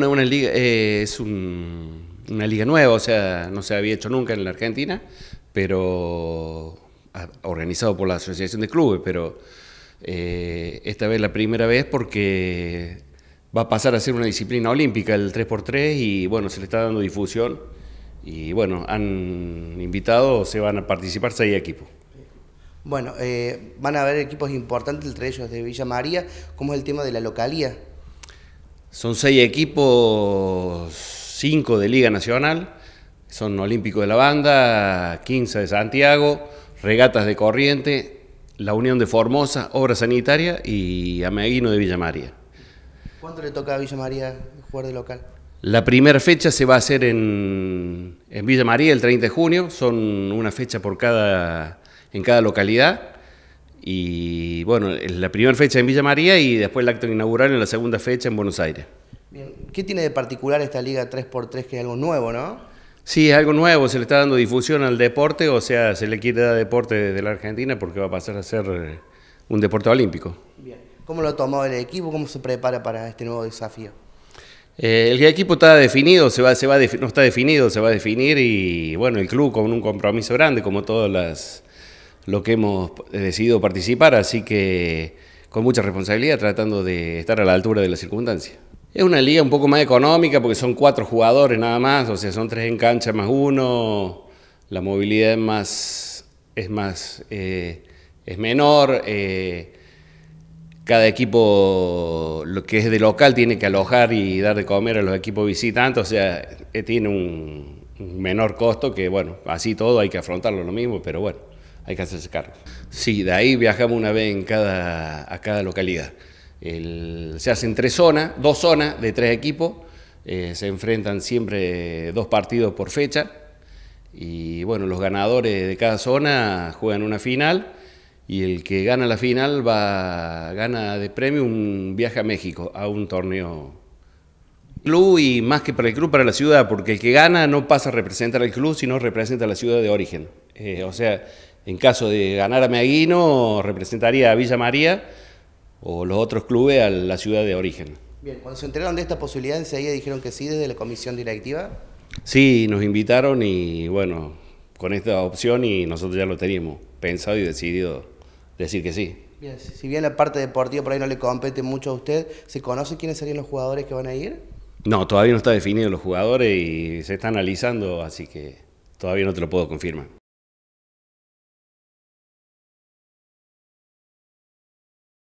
Una, liga, eh, es una liga nueva, o sea, no se había hecho nunca en la Argentina, pero ah, organizado por la Asociación de Clubes, pero eh, esta vez la primera vez porque va a pasar a ser una disciplina olímpica el 3x3 y bueno, se le está dando difusión y bueno, han invitado, se van a participar seis equipos. Bueno, eh, van a haber equipos importantes, entre ellos de Villa María, ¿cómo es el tema de la localía son seis equipos, cinco de Liga Nacional, son Olímpicos de la Banda, 15 de Santiago, Regatas de Corriente, la Unión de Formosa, Obra Sanitaria y Ameguino de Villa María. ¿Cuánto le toca a Villa María jugar de local? La primera fecha se va a hacer en, Villa María el 30 de junio, son una fecha por cada, en cada localidad. Y bueno, la primera fecha en Villa María y después el acto inaugural en la segunda fecha en Buenos Aires. Bien. ¿Qué tiene de particular esta Liga 3x3 que es algo nuevo, no? Sí, es algo nuevo, se le está dando difusión al deporte, o sea, se le quiere dar deporte desde la Argentina porque va a pasar a ser eh, un deporte olímpico. Bien. ¿Cómo lo tomó el equipo? ¿Cómo se prepara para este nuevo desafío? Eh, el equipo está definido, se va, se va no está definido, se va a definir y bueno, el club con un compromiso grande, como todas las lo que hemos eh, decidido participar, así que con mucha responsabilidad tratando de estar a la altura de la circunstancia. Es una liga un poco más económica porque son cuatro jugadores nada más, o sea, son tres en cancha más uno, la movilidad es más, es, más, eh, es menor, eh, cada equipo que es de local tiene que alojar y dar de comer a los equipos visitantes, o sea, tiene un menor costo que, bueno, así todo hay que afrontarlo lo mismo, pero bueno hay que hacerse cargo. Sí, de ahí viajamos una vez en cada, a cada localidad. El, se hacen tres zonas, dos zonas de tres equipos, eh, se enfrentan siempre dos partidos por fecha y bueno, los ganadores de cada zona juegan una final y el que gana la final va gana de premio un viaje a México a un torneo club y más que para el club, para la ciudad, porque el que gana no pasa a representar al club, sino representa a la ciudad de origen. Eh, o sea, en caso de ganar a Meaguino, representaría a Villa María o los otros clubes a la ciudad de origen. Bien, cuando se enteraron de esta posibilidad, enseguida dijeron que sí desde la comisión directiva. Sí, nos invitaron y bueno, con esta opción y nosotros ya lo teníamos pensado y decidido decir que sí. Bien, si bien la parte deportiva por ahí no le compete mucho a usted, ¿se conoce quiénes serían los jugadores que van a ir? No, todavía no está definido los jugadores y se está analizando, así que todavía no te lo puedo confirmar.